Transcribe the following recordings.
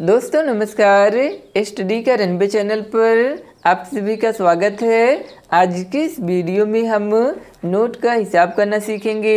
दोस्तों नमस्कार स्टडी का रनबे चैनल पर आप सभी का स्वागत है आज के इस वीडियो में हम नोट का हिसाब करना सीखेंगे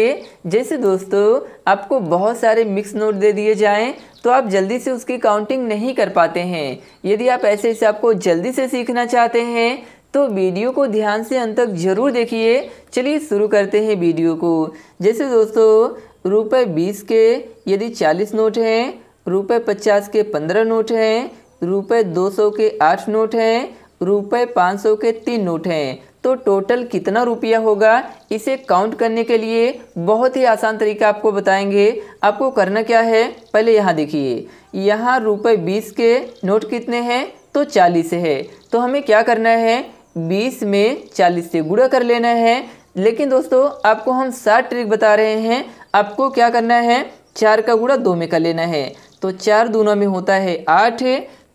जैसे दोस्तों आपको बहुत सारे मिक्स नोट दे दिए जाएं तो आप जल्दी से उसकी काउंटिंग नहीं कर पाते हैं यदि आप ऐसे हिसाब को जल्दी से सीखना चाहते हैं तो वीडियो को ध्यान से अंत तक जरूर देखिए चलिए शुरू करते हैं वीडियो को जैसे दोस्तों रुपये बीस के यदि चालीस नोट हैं रुपये पचास के पंद्रह नोट हैं रुपये दो सौ के आठ नोट हैं रुपये पाँच सौ के तीन नोट हैं तो टोटल कितना रुपया होगा इसे काउंट करने के लिए बहुत ही आसान तरीका आपको बताएंगे आपको करना क्या है पहले यहाँ देखिए यहाँ रुपये बीस के नोट कितने हैं तो चालीस है तो हमें क्या करना है बीस में चालीस से गुड़ा कर लेना है लेकिन दोस्तों आपको हम सात ट्रिक बता रहे हैं आपको क्या करना है चार का गुड़ा दो में कर लेना है तो चार दोनों में होता है आठ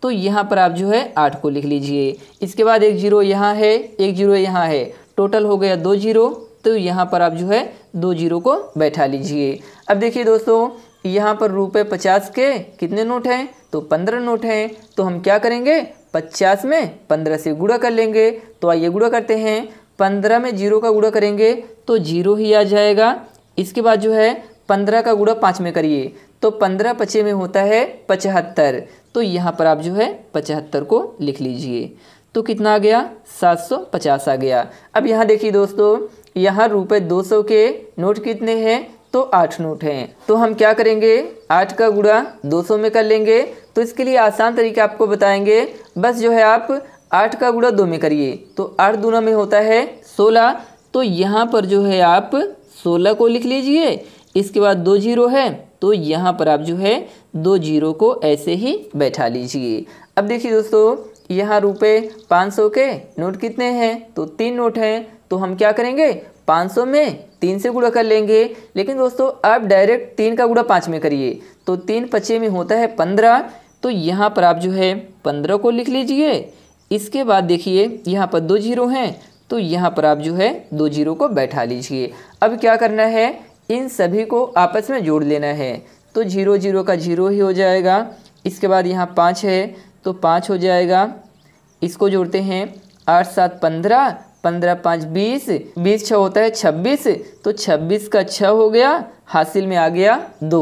तो यहाँ पर आप जो है आठ को लिख लीजिए इसके बाद एक जीरो यहाँ है एक जीरो यहाँ है टोटल हो गया दो जीरो तो यहाँ पर आप जो है दो जीरो को बैठा लीजिए अब देखिए दोस्तों यहाँ पर रुपये पचास के कितने नोट हैं तो पंद्रह नोट हैं तो हम क्या करेंगे पचास में पंद्रह से गुड़ा कर लेंगे तो आइए गुड़ा करते हैं पंद्रह में जीरो का गुड़ा करेंगे तो जीरो ही आ जाएगा इसके बाद जो है पंद्रह का गुड़ा पाँच में करिए तो पंद्रह पचे में होता है पचहत्तर तो यहाँ पर आप जो है पचहत्तर को लिख लीजिए तो कितना आ गया सात सौ पचास आ गया अब यहाँ देखिए दोस्तों यहाँ रुपये दो सौ के नोट कितने हैं तो आठ नोट हैं तो हम क्या करेंगे आठ का गुड़ा दो सौ में कर लेंगे तो इसके लिए आसान तरीका आपको बताएंगे बस जो है आप आठ का गुड़ा दो में करिए तो आठ दूना में होता है सोलह तो यहाँ पर जो है आप सोलह को लिख लीजिए इसके बाद दो जीरो है तो यहाँ पर आप जो है दो जीरो को ऐसे ही बैठा लीजिए अब देखिए दोस्तों यहाँ रुपये पाँच सौ के नोट कितने हैं तो तीन नोट हैं तो हम क्या करेंगे पाँच सौ में तीन से गुड़ा कर लेंगे लेकिन दोस्तों आप डायरेक्ट तीन का गुड़ा पाँच में करिए तो तीन पच्चे में होता है पंद्रह तो यहाँ पर आप जो है पंद्रह को लिख लीजिए इसके बाद देखिए यहाँ पर दो जीरो हैं तो यहाँ पर आप जो है दो जीरो को बैठा लीजिए अब क्या करना है इन सभी को आपस में जोड़ लेना है तो जीरो जीरो का जीरो ही हो जाएगा इसके बाद यहाँ पाँच है तो पाँच हो जाएगा इसको जोड़ते हैं आठ सात पंद्रह पंद्रह पाँच बीस बीस छः होता है छब्बीस तो छब्बीस का छः हो गया हासिल में आ गया दो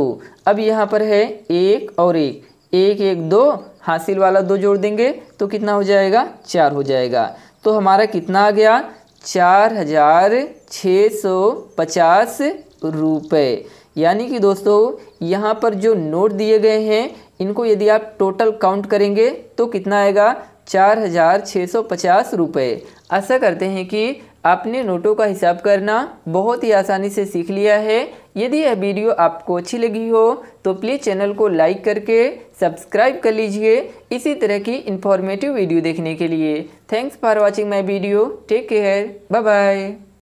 अब यहाँ पर है एक और एक एक एक दो हासिल वाला दो जोड़ देंगे तो कितना हो जाएगा चार हो जाएगा तो हमारा कितना आ गया चार हज़ार छः सौ पचास रुपये यानी कि दोस्तों यहाँ पर जो नोट दिए गए हैं इनको यदि आप टोटल काउंट करेंगे तो कितना आएगा चार हज़ार छः सौ पचास रुपये आशा करते हैं कि आपने नोटों का हिसाब करना बहुत ही आसानी से सीख लिया है यदि यह वीडियो आपको अच्छी लगी हो तो प्लीज़ चैनल को लाइक करके सब्सक्राइब कर लीजिए इसी तरह की इन्फॉर्मेटिव वीडियो देखने के लिए thanks for watching my video take care bye bye